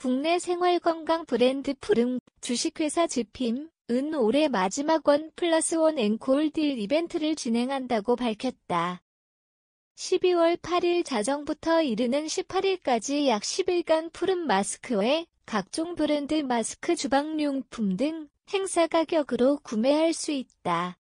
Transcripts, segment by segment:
국내 생활건강 브랜드 푸름 주식회사 지핌 은 올해 마지막 원 플러스 원 앵콜딜 이벤트를 진행한다고 밝혔다. 12월 8일 자정부터 이르는 18일까지 약 10일간 푸른 마스크에 각종 브랜드 마스크 주방용품 등 행사 가격으로 구매할 수 있다.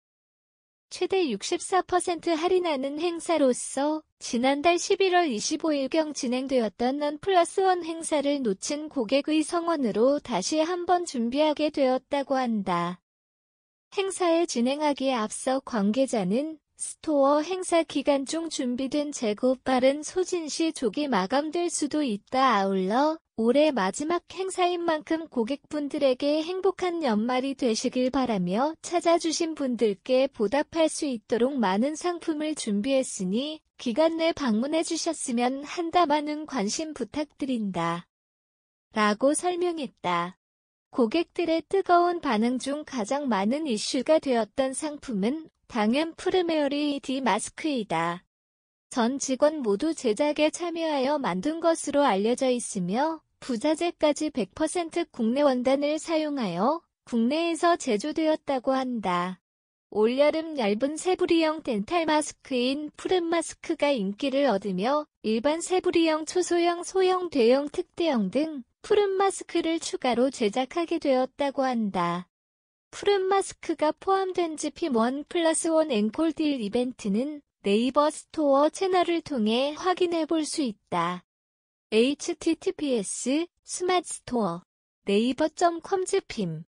최대 64% 할인하는 행사로서 지난달 11월 25일경 진행되었던 넌 플러스 원 행사를 놓친 고객의 성원으로 다시 한번 준비하게 되었다고 한다. 행사에 진행하기에 앞서 관계자는 스토어 행사 기간 중 준비된 재고 빠른 소진 시 조기 마감될 수도 있다 아울러 올해 마지막 행사인 만큼 고객분들에게 행복한 연말이 되시길 바라며 찾아주신 분들께 보답할 수 있도록 많은 상품을 준비했으니 기간 내 방문해 주셨으면 한다 많은 관심 부탁드린다. 라고 설명했다. 고객들의 뜨거운 반응 중 가장 많은 이슈가 되었던 상품은 당연 프르메어리 디 마스크이다. 전 직원 모두 제작에 참여하여 만든 것으로 알려져 있으며 부자재까지 100% 국내 원단을 사용하여 국내에서 제조되었다고 한다. 올여름 얇은 세부리형 덴탈 마스크인 푸른 마스크가 인기를 얻으며 일반 세부리형 초소형 소형 대형 특대형 등 푸른 마스크를 추가로 제작하게 되었다고 한다. 푸른 마스크가 포함된 GP1 플러스 1 앵콜딜 이벤트는 네이버 스토어 채널을 통해 확인해 볼 수 있다. https 스마트스토어 네이버.com 지핌